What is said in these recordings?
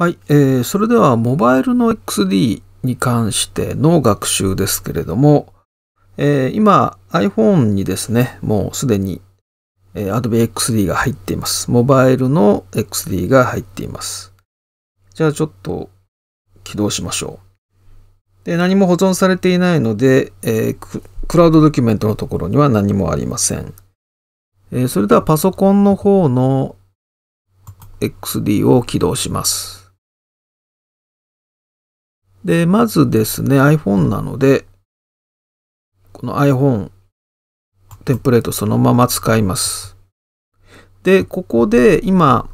はい、えー、それではモバイルの XD に関しての学習ですけれども、えー、今 iPhone にですね、もうすでに、えー、Adobe XD が入っています。モバイルの XD が入っています。じゃあちょっと起動しましょう。で何も保存されていないので、えー、クラウドドキュメントのところには何もありません。えー、それではパソコンの方の XD を起動します。で、まずですね、iPhone なので、この iPhone テンプレートそのまま使います。で、ここで今、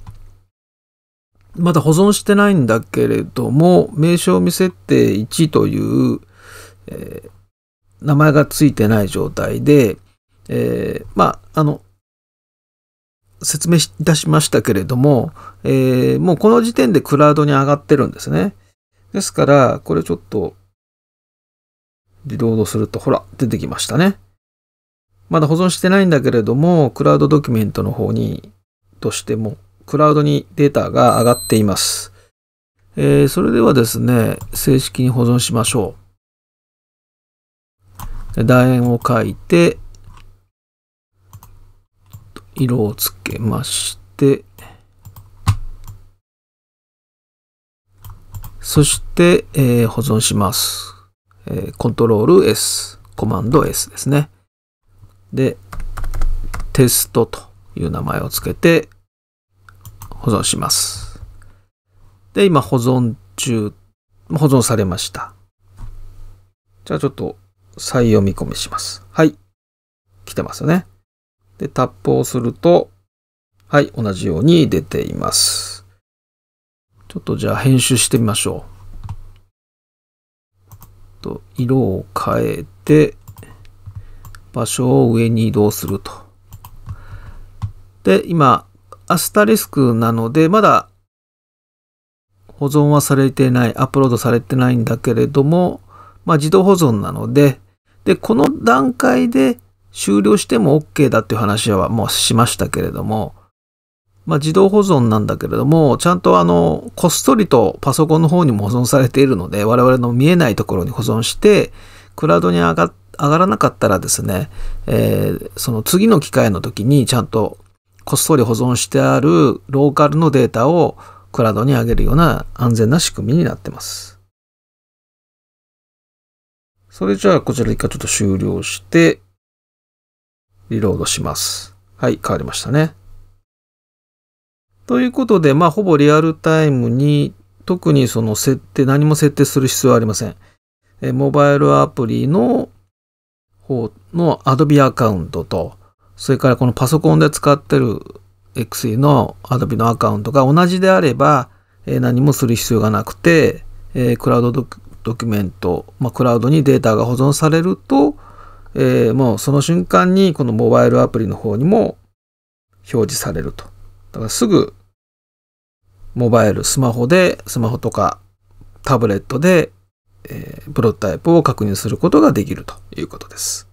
まだ保存してないんだけれども、名称未設定1という、えー、名前がついてない状態で、えー、まあ、あの、説明いたしましたけれども、えー、もうこの時点でクラウドに上がってるんですね。ですから、これちょっと、リロードすると、ほら、出てきましたね。まだ保存してないんだけれども、クラウドドキュメントの方に、としても、クラウドにデータが上がっています。えー、それではですね、正式に保存しましょう。楕円を書いて、色をつけまして、そして、えー、保存します。えー、コントロール S、コマンド S ですね。で、テストという名前をつけて保存します。で、今保存中、保存されました。じゃあちょっと再読み込みします。はい。来てますよね。で、タップをすると、はい、同じように出ています。ちょっとじゃあ編集してみましょう。と色を変えて、場所を上に移動すると。で、今、アスタリスクなので、まだ保存はされてない、アップロードされてないんだけれども、まあ自動保存なので、で、この段階で終了しても OK だっていう話はもうしましたけれども、まあ、自動保存なんだけれども、ちゃんとあの、こっそりとパソコンの方にも保存されているので、我々の見えないところに保存して、クラウドに上が上がらなかったらですね、えー、その次の機会の時にちゃんとこっそり保存してあるローカルのデータをクラウドに上げるような安全な仕組みになってます。それじゃあこちら一回ちょっと終了して、リロードします。はい、変わりましたね。ということで、まあ、ほぼリアルタイムに、特にその設定、何も設定する必要はありません。えモバイルアプリの方の Adobe アカウントと、それからこのパソコンで使ってる XE の Adobe のアカウントが同じであれば、え何もする必要がなくて、えクラウドドキュメント、まあ、クラウドにデータが保存されると、えー、もうその瞬間にこのモバイルアプリの方にも表示されると。だからすぐモバイル、スマホで、スマホとかタブレットで、えー、プロトタイプを確認することができるということです。